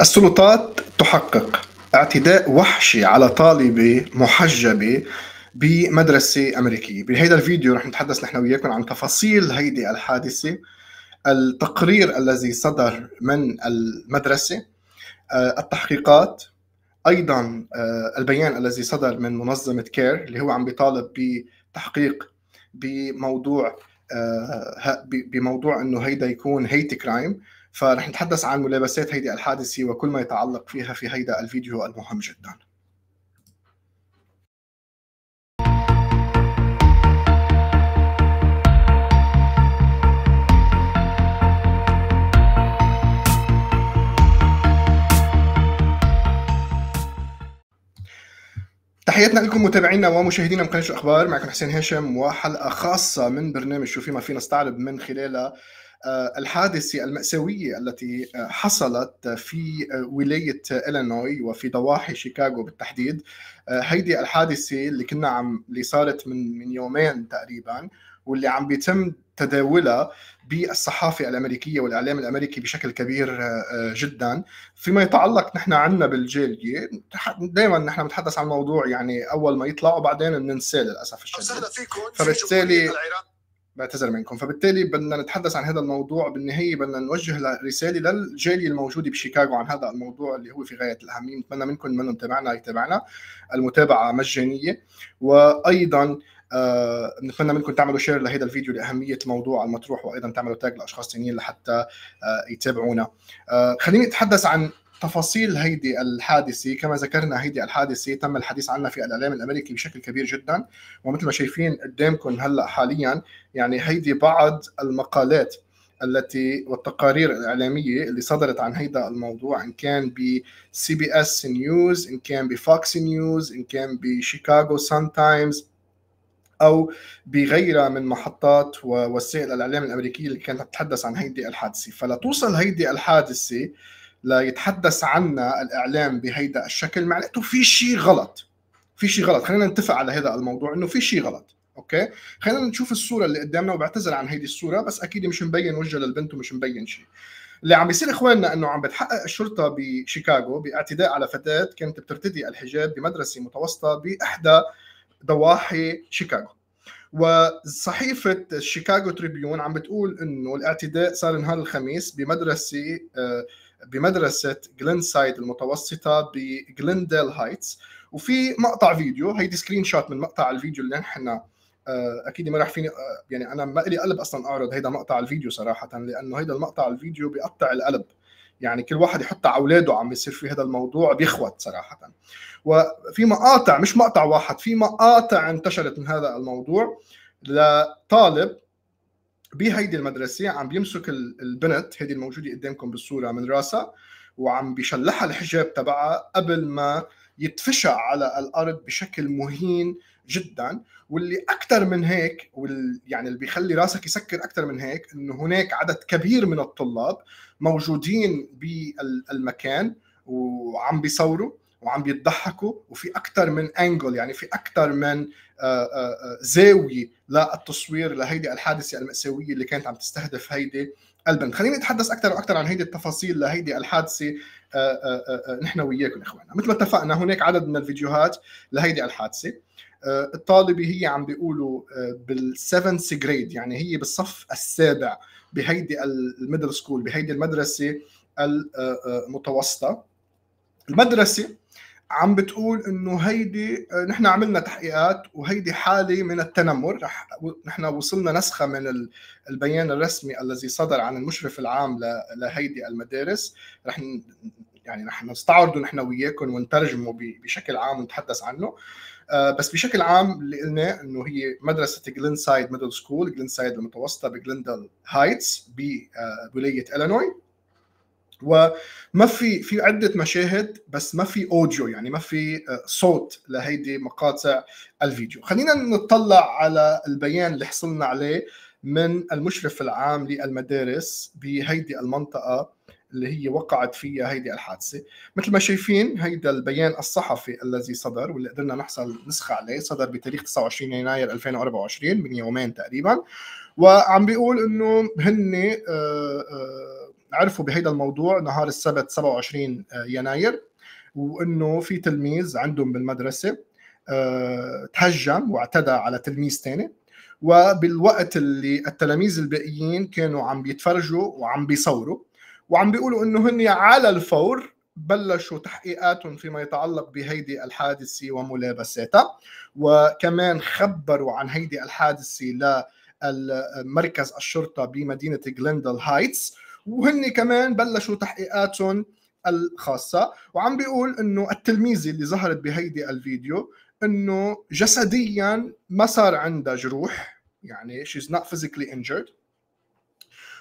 السلطات تحقق اعتداء وحشي على طالبة محجبة بمدرسة أمريكية بهذا الفيديو رح نتحدث نحن وياكم عن تفاصيل هيدي الحادثة التقرير الذي صدر من المدرسة آه، التحقيقات أيضا آه، البيان الذي صدر من منظمة كير اللي هو عم بيطالب بتحقيق بموضوع آه، بموضوع انه هيدا يكون هيت كرايم فرح نتحدث عن ملابسات هيدي الحادثة وكل ما يتعلق فيها في هيدا الفيديو المهم جداً تحياتنا لكم متابعينا ومشاهدينا من قناه الاخبار معكم حسين هاشم وحلقه خاصه من برنامج شو ما فينا نستعرض من خلالها آه، الحادثة المأساوية التي آه، حصلت في آه، ولاية إلينوي وفي ضواحي شيكاغو بالتحديد هيدي الحادثة اللي كنا عم اللي صارت من من يومين تقريبا واللي عم بيتم تداولها بالصحافة الأمريكية والإعلام الأمريكي بشكل كبير جدا فيما يتعلق نحن عنا بالجالية دائما نحن بنتحدث عن الموضوع يعني أول ما يطلع وبعدين بننساه للأسف الشديد فبالتالي بعتذر منكم فبالتالي بدنا نتحدث عن هذا الموضوع بالنهايه بدنا نوجه رساله للجاليه الموجوده بشيكاغو عن هذا الموضوع اللي هو في غايه الاهميه نتمنى منكم من تابعنا يتابعنا المتابعه مجانيه وايضا آه نتمنى منكم تعملوا شير لهذا الفيديو لاهميه الموضوع المطروح وايضا تعملوا تاج لاشخاص ثانيين لحتى آه يتابعونا آه خليني اتحدث عن تفاصيل هيدي الحادثة كما ذكرنا هيدي الحادثة تم الحديث عنها في الإعلام الأمريكي بشكل كبير جدا ومثل ما شايفين قدامكم هلأ حاليا يعني هيدي بعض المقالات التي والتقارير الإعلامية اللي صدرت عن هيدا الموضوع إن كان ب سي بي اس نيوز إن كان بفوكس نيوز إن كان بشيكاغو سان تايمز او بغيرها من محطات ووسائل الاعلام الامريكيه اللي كانت تتحدث عن هيدي الحادثه فلتوصل هيدي الحادثه ليتحدث عنا الاعلام بهيدا الشكل معناته في شيء غلط في شيء غلط خلينا نتفق على هذا الموضوع انه في شيء غلط اوكي خلينا نشوف الصوره اللي قدامنا وبعتذر عن هيدي الصوره بس اكيد مش مبين وجه للبنت ومش مبين شيء اللي عم بيصير اخواننا انه عم بتحقق الشرطه بشيكاغو باعتداء على فتاه كانت بترتدي الحجاب بمدرسه متوسطه باحدى ضواحي شيكاغو وصحيفة شيكاغو تريبيون عم بتقول انه الاعتداء صار نهار الخميس بمدرسة آه، بمدرسة جلينسايد المتوسطة بجلينديل هايتس وفي مقطع فيديو هيدي سكرين شوت من مقطع الفيديو اللي نحن آه، اكيد ما راح فيني آه، يعني انا ما لي قلب اصلا اعرض هيدا مقطع الفيديو صراحه لانه هيدا المقطع الفيديو بيقطع القلب يعني كل واحد يحط على اولاده عم بيصير في هذا الموضوع بيخوت صراحه وفي مقاطع مش مقطع واحد في مقاطع انتشرت من هذا الموضوع لطالب بهيدي المدرسه عم بيمسك البنت هيدي الموجوده قدامكم بالصوره من راسها وعم بيشلحها الحجاب تبعها قبل ما يتفشى على الارض بشكل مهين جدا واللي اكثر من هيك وال يعني اللي بيخلي راسك يسكر اكثر من هيك انه هناك عدد كبير من الطلاب موجودين بالمكان وعم بيصوروا وعم بيضحكوا وفي اكثر من انجل يعني في اكثر من آه، آه، آه، زاويه للتصوير لهيدي الحادثه الماساويه اللي كانت عم تستهدف هيدي البنت خليني اتحدث اكثر واكثر عن هيدي التفاصيل لهيدي الحادثه نحن وياكم اخواننا مثل ما اتفقنا هناك عدد من الفيديوهات لهيدي الحادثه الطالبه هي عم بيقولوا بال7 جريد يعني هي بالصف السابع بهيدي الميدل سكول بهيدي المدرسه المتوسطه المدرسه عم بتقول انه هيدي نحن عملنا تحقيقات وهيدي حاله من التنمر نحن وصلنا نسخه من البيان الرسمي الذي صدر عن المشرف العام لهيدي المدارس رح يعني رح نستعرضه نحن وياكم ونترجمه بشكل عام ونتحدث عنه آه، بس بشكل عام اللي قلناه انه هي مدرسه جلين سايد ميدل سكول جلين سايد المتوسطه بجليندل هايتس بولايه الينوي وما في في عده مشاهد بس ما في اوديو يعني ما في آه، صوت لهيدي مقاطع الفيديو خلينا نطلع على البيان اللي حصلنا عليه من المشرف العام للمدارس بهيدي المنطقه اللي هي وقعت فيها هيدي الحادثه مثل ما شايفين هيدا البيان الصحفي الذي صدر واللي قدرنا نحصل نسخه عليه صدر بتاريخ 29 يناير 2024 من يومين تقريبا وعم بيقول انه هن آه، آه، عرفوا بهيدا الموضوع نهار السبت 27 آه، يناير وانه في تلميذ عندهم بالمدرسه آه، تهجم واعتدى على تلميذ ثاني وبالوقت اللي التلاميذ الباقيين كانوا عم بيتفرجوا وعم بيصوروا وعم بيقولوا انه هن على الفور بلشوا تحقيقاتهم فيما يتعلق بهيدي الحادثه وملابساتها وكمان خبروا عن هيدي الحادثه ل مركز الشرطه بمدينه جلندل هايتس وهن كمان بلشوا تحقيقاتهم الخاصة وعم بيقول انه التلميذة اللي ظهرت بهيدي الفيديو انه جسديا ما صار عندها جروح يعني she's not physically injured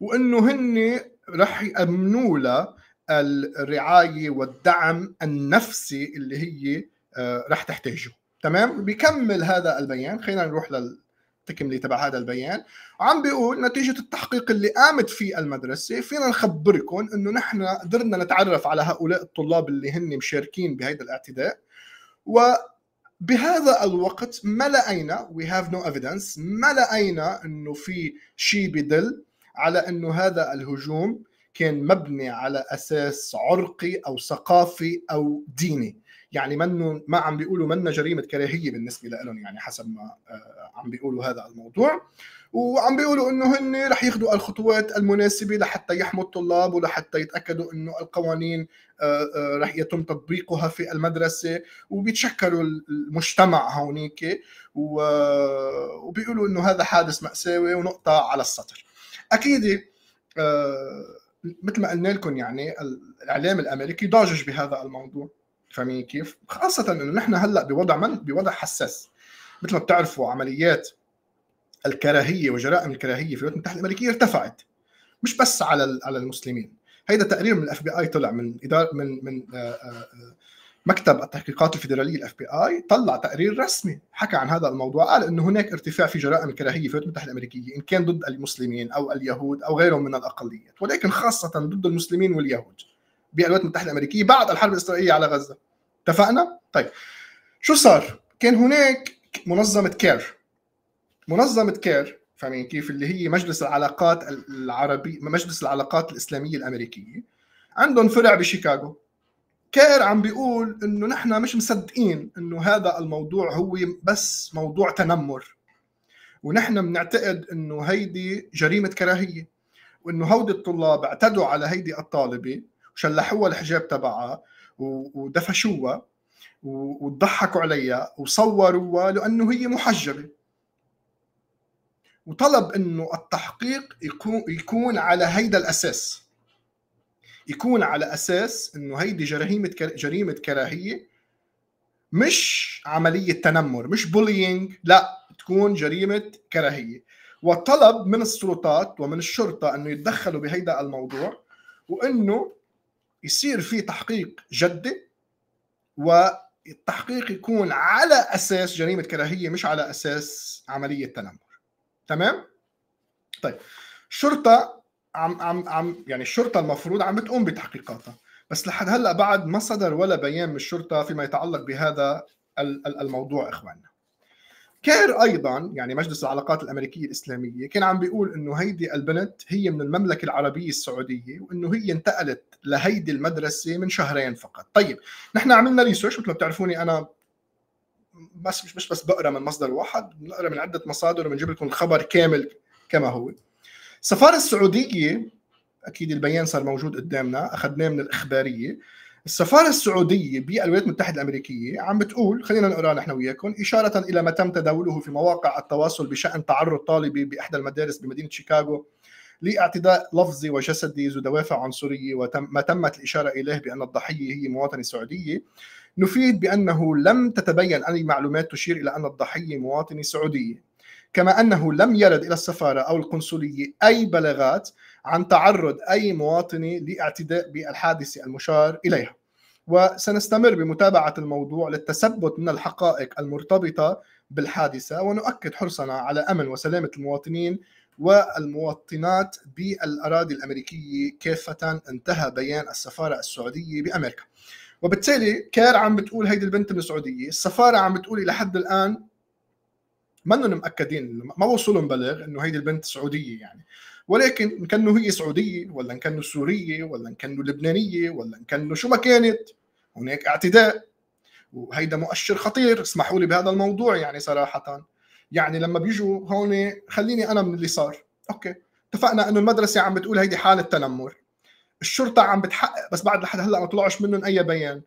وانه هن رح يأمنوا لها الرعاية والدعم النفسي اللي هي آه، رح تحتاجه تمام بيكمل هذا البيان خلينا نروح لل التكمله تبع هذا البيان عم بيقول نتيجه التحقيق اللي قامت فيه المدرسه فينا نخبركم انه نحن قدرنا نتعرف على هؤلاء الطلاب اللي هن مشاركين بهذا الاعتداء و بهذا الوقت ما لقينا وي هاف نو ايفيدنس ما لقينا انه في شيء بدل على انه هذا الهجوم كان مبني على اساس عرقي او ثقافي او ديني يعني منه ما عم بيقولوا منه جريمه كراهيه بالنسبه لهم يعني حسب ما آه، عم بيقولوا هذا الموضوع وعم بيقولوا انه هن رح ياخذوا الخطوات المناسبه لحتى يحموا الطلاب ولحتى يتاكدوا انه القوانين آه، آه، رح يتم تطبيقها في المدرسه وبيتشكلوا المجتمع هونيك وبيقولوا انه هذا حادث ماساوي ونقطه على السطر اكيد مثل ما قلنا لكم يعني الاعلام الامريكي ضاجج بهذا الموضوع فاهمين كيف؟ خاصة انه نحن هلا بوضع من بوضع حساس مثل ما بتعرفوا عمليات الكراهية وجرائم الكراهية في الولايات المتحدة الأمريكية ارتفعت مش بس على على المسلمين هيدا تقرير من الاف بي اي طلع من اداره من من آه، آه، مكتب التحقيقات الفيدراليه الاف بي اي طلع تقرير رسمي حكى عن هذا الموضوع قال انه هناك ارتفاع في جرائم الكراهيه في الولايات المتحده الامريكيه ان كان ضد المسلمين او اليهود او غيرهم من الاقليات ولكن خاصه ضد المسلمين واليهود بالولايات المتحده الامريكيه بعد الحرب الاسرائيليه على غزه اتفقنا طيب شو صار كان هناك منظمه كير منظمه كير فاهمين كيف اللي هي مجلس العلاقات العربي مجلس العلاقات الاسلاميه الامريكيه عندهم فرع بشيكاغو كير عم بيقول انه نحن مش مصدقين انه هذا الموضوع هو بس موضوع تنمر ونحن بنعتقد انه هيدي جريمه كراهيه وانه هودي الطلاب اعتدوا على هيدي الطالبه وشلحوها الحجاب تبعها ودفشوها وضحكوا عليها وصوروها لانه هي محجبه وطلب انه التحقيق يكون يكون على هيدا الاساس يكون على اساس انه هيدي جريمه جريمه كراهيه مش عمليه تنمر مش بولينج لا تكون جريمه كراهيه وطلب من السلطات ومن الشرطه انه يتدخلوا بهيدا الموضوع وانه يصير في تحقيق جدي والتحقيق يكون على اساس جريمه كراهيه مش على اساس عمليه تنمر تمام طيب الشرطه عم عم عم يعني الشرطه المفروض عم بتقوم بتحقيقاتها بس لحد هلا بعد ما صدر ولا بيان من الشرطه فيما يتعلق بهذا الموضوع اخواننا كير ايضا يعني مجلس العلاقات الامريكيه الاسلاميه كان عم بيقول انه هيدي البنت هي من المملكه العربيه السعوديه وانه هي انتقلت لهيدي المدرسه من شهرين فقط طيب نحن عملنا ريسيرش مثل ما بتعرفوني انا بس مش, مش بس بقرا من مصدر واحد بنقرا من عده مصادر وبنجيب لكم الخبر كامل كما هو السفاره السعوديه اكيد البيان صار موجود قدامنا اخذناه من الاخباريه السفاره السعوديه بالولايات المتحده الامريكيه عم بتقول خلينا نقرا نحن وياكم اشاره الى ما تم تداوله في مواقع التواصل بشان تعرض طالبي باحدى المدارس بمدينه شيكاغو لاعتداء لفظي وجسدي ذو دوافع عنصريه وما تمت الاشاره اليه بان الضحيه هي مواطنه سعوديه نفيد بانه لم تتبين اي معلومات تشير الى ان الضحيه مواطنه سعوديه كما انه لم يرد الى السفاره او القنصليه اي بلاغات عن تعرض أي مواطن لاعتداء بالحادثة المشار إليها وسنستمر بمتابعة الموضوع للتثبت من الحقائق المرتبطة بالحادثة ونؤكد حرصنا على أمن وسلامة المواطنين والمواطنات بالأراضي الأمريكية كافة انتهى بيان السفارة السعودية بأمريكا وبالتالي كار عم بتقول هيدي البنت من السعودية السفارة عم بتقول لحد الآن منهم مأكدين ما وصلوا مبلغ انه هيدي البنت سعودية يعني ولكن ان كانوا هي سعوديه ولا ان كانوا سوريه ولا ان كانوا لبنانيه ولا ان كانوا شو ما كانت هناك اعتداء وهيدا مؤشر خطير اسمحوا لي بهذا الموضوع يعني صراحه يعني لما بيجوا هون خليني انا من اللي صار اوكي اتفقنا انه المدرسه عم بتقول هيدي حاله تنمر الشرطه عم بتحقق بس بعد لحد هلا ما طلعش منهم اي بيان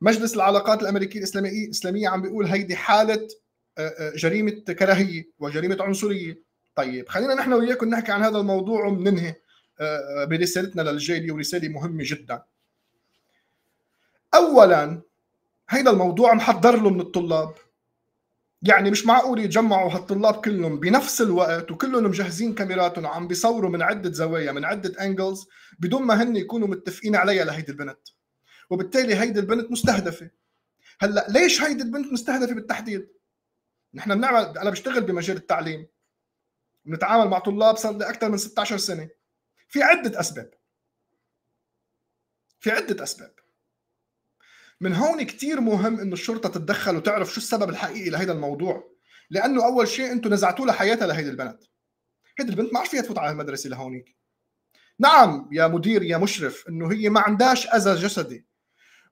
مجلس العلاقات الامريكيه الاسلاميه الاسلاميه عم بيقول هيدي حاله آه، آه، جريمه كراهيه وجريمه عنصريه طيب خلينا نحن وياكم نحكي عن هذا الموضوع وبننهي آه، آه، برسالتنا للجالية ورسالة مهمة جدا أولا هيدا الموضوع محضر له من الطلاب يعني مش معقول يتجمعوا هالطلاب كلهم بنفس الوقت وكلهم مجهزين كاميراتهم عم بيصوروا من عدة زوايا من عدة انجلز بدون ما هن يكونوا متفقين عليها لهيدي البنت وبالتالي هيدي البنت مستهدفة هلا ليش هيدي البنت مستهدفة بالتحديد؟ نحن بنعمل انا بشتغل بمجال التعليم بنتعامل مع طلاب صار لي اكثر من 16 سنه في عده اسباب في عده اسباب من هون كتير مهم انه الشرطه تتدخل وتعرف شو السبب الحقيقي لهذا الموضوع لانه اول شيء انتم نزعتوا لها حياتها لهيدي البنت هيدي البنت ما عادش فيها تفوت على المدرسه لهونيك نعم يا مدير يا مشرف انه هي ما عندهاش اذى جسدي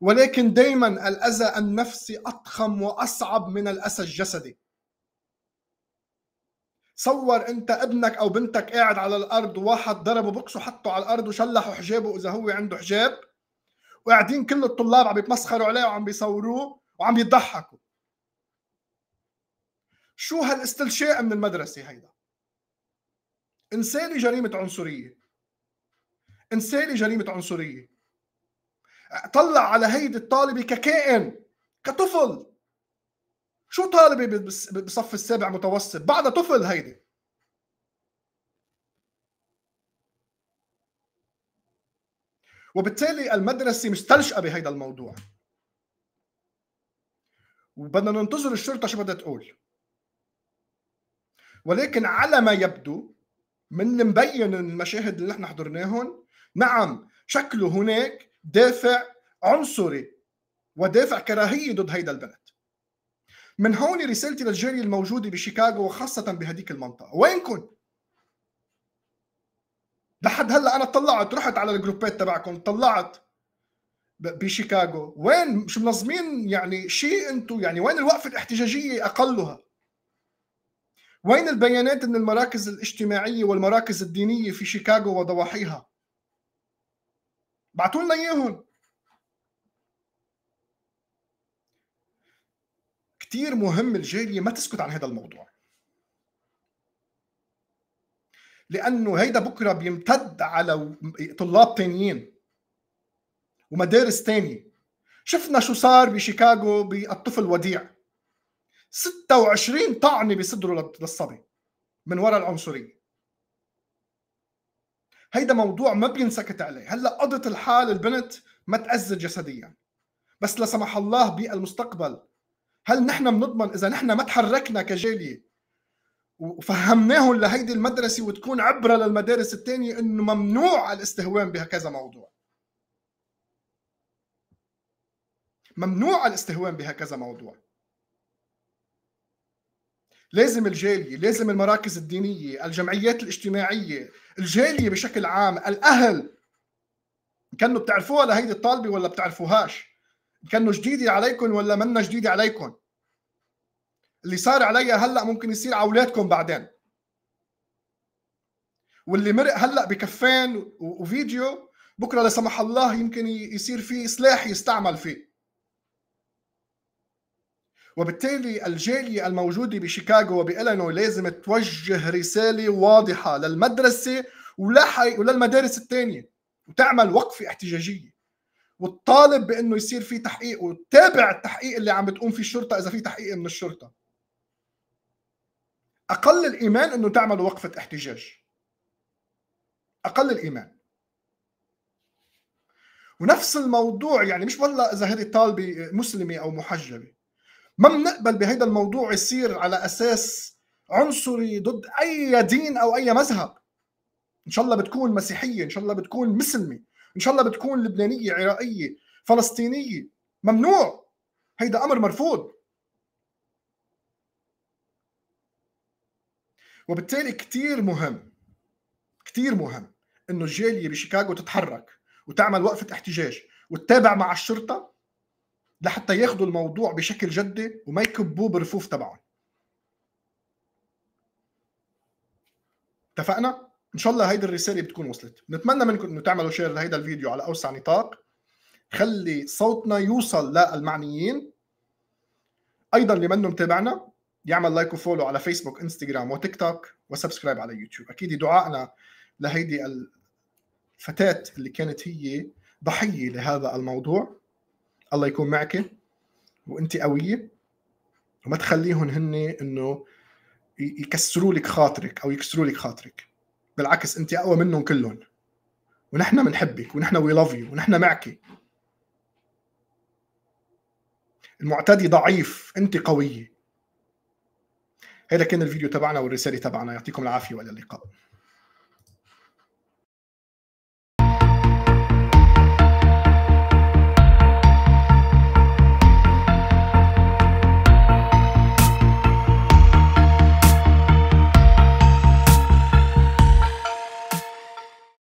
ولكن دائما الاذى النفسي اضخم واصعب من الاذى الجسدي صور انت ابنك او بنتك قاعد على الارض وواحد ضربه بوكسه حطه على الارض وشلحوا حجابه اذا هو عنده حجاب وقاعدين كل الطلاب عم يتمسخروا عليه وعم بيصوروه وعم يضحكوا شو هالاستلشاء من المدرسه هيدا انساني جريمه عنصريه انساني جريمه عنصريه طلع على هيدي الطالبه ككائن كطفل شو طالبه بصف السابع متوسط بعدها طفل هيدي وبالتالي المدرسه مستلشقه بهيدا الموضوع وبدنا ننتظر الشرطه شو بدها تقول ولكن على ما يبدو من المبين المشاهد اللي نحن حضرناهم نعم شكله هناك دافع عنصري ودافع كراهيه ضد هيدا البلد من هون رسالتي للجاليه الموجوده بشيكاغو وخاصه بهديك المنطقه وين لحد هلا انا طلعت رحت على الجروبات تبعكم طلعت بشيكاغو وين مش منظمين يعني شيء انتم يعني وين الوقفه الاحتجاجيه اقلها وين البيانات من المراكز الاجتماعيه والمراكز الدينيه في شيكاغو وضواحيها بعتوا لنا اياهم كتير مهم الجاليه ما تسكت عن هذا الموضوع لانه هيدا بكره بيمتد على طلاب تانيين ومدارس تانية شفنا شو صار بشيكاغو بالطفل وديع 26 طعنه بصدره للصبي من وراء العنصريه هيدا موضوع ما بينسكت عليه هلا قضت الحال البنت ما تأذت جسديا بس لا سمح الله بالمستقبل هل نحن بنضمن اذا نحن ما تحركنا كجاليه وفهمناهم لهيدي المدرسه وتكون عبره للمدارس الثانيه انه ممنوع الاستهوان بهكذا موضوع ممنوع الاستهوان بهكذا موضوع لازم الجاليه لازم المراكز الدينيه الجمعيات الاجتماعيه الجاليه بشكل عام الاهل كانوا بتعرفوها لهيدي الطالبه ولا بتعرفوهاش كانه جديدة عليكم ولا منا جديدة عليكم اللي صار علي هلا ممكن يصير على اولادكم بعدين واللي مرق هلا بكفين وفيديو بكره لا سمح الله يمكن يصير في سلاح يستعمل فيه وبالتالي الجالية الموجودة بشيكاغو وبإلانو لازم توجه رسالة واضحة للمدرسة وللمدارس الثانية وتعمل وقفة احتجاجية وتطالب بانه يصير في تحقيق وتتابع التحقيق اللي عم بتقوم فيه الشرطه اذا في تحقيق من الشرطه اقل الايمان انه تعملوا وقفه احتجاج اقل الايمان ونفس الموضوع يعني مش والله اذا هذه طالبه مسلمه او محجبه ما بنقبل بهذا الموضوع يصير على اساس عنصري ضد اي دين او اي مذهب ان شاء الله بتكون مسيحيه ان شاء الله بتكون مسلمه ان شاء الله بتكون لبنانيه عراقيه فلسطينيه ممنوع هيدا امر مرفوض وبالتالي كثير مهم كثير مهم انه الجاليه بشيكاغو تتحرك وتعمل وقفه احتجاج وتتابع مع الشرطه لحتى ياخذوا الموضوع بشكل جدي وما يكبوه برفوف تبعهم اتفقنا؟ ان شاء الله هيدي الرساله بتكون وصلت نتمنى منكم انه تعملوا شير لهيدا الفيديو على اوسع نطاق خلي صوتنا يوصل للمعنيين ايضا اللي منه متابعنا يعمل لايك وفولو على فيسبوك انستغرام وتيك توك وسبسكرايب على يوتيوب اكيد دعائنا لهيدي الفتاه اللي كانت هي ضحيه لهذا الموضوع الله يكون معك وانت قويه وما تخليهم هن انه يكسروا لك خاطرك او يكسروا لك خاطرك بالعكس انت اقوى منهم كلهم ونحن بنحبك ونحن وي لاف يو ونحن معك المعتدي ضعيف انت قويه هذا كان الفيديو تبعنا والرساله تبعنا يعطيكم العافيه والى اللقاء